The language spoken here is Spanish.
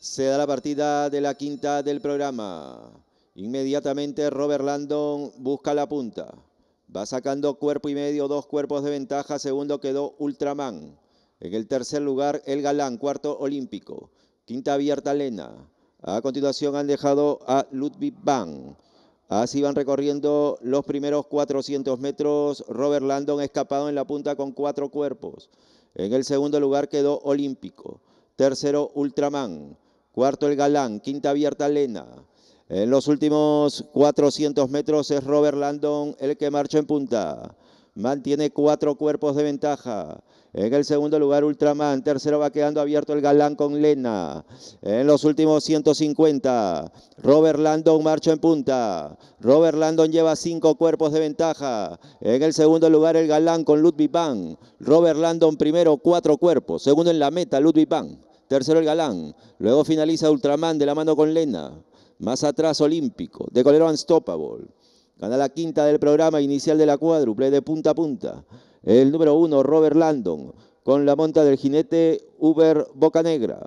Se da la partida de la quinta del programa. Inmediatamente Robert Landon busca la punta. Va sacando cuerpo y medio, dos cuerpos de ventaja. Segundo quedó Ultraman. En el tercer lugar, El Galán, cuarto Olímpico. Quinta abierta, Lena. A continuación han dejado a Ludwig Bang. Así van recorriendo los primeros 400 metros. Robert Landon escapado en la punta con cuatro cuerpos. En el segundo lugar quedó Olímpico. Tercero, Ultraman. Cuarto el Galán, quinta abierta Lena. En los últimos 400 metros es Robert Landon el que marcha en punta. Mantiene cuatro cuerpos de ventaja. En el segundo lugar, Ultraman. Tercero va quedando abierto el galán con Lena. En los últimos 150, Robert Landon marcha en punta. Robert Landon lleva cinco cuerpos de ventaja. En el segundo lugar, el galán con Ludwig Bang. Robert Landon primero, cuatro cuerpos. Segundo en la meta, Ludwig Bang. Tercero el Galán. Luego finaliza Ultraman de la mano con Lena. Más atrás Olímpico. De colero Unstoppable. Gana la quinta del programa inicial de la cuádruple de punta a punta. El número uno, Robert Landon, con la monta del jinete Uber Negra.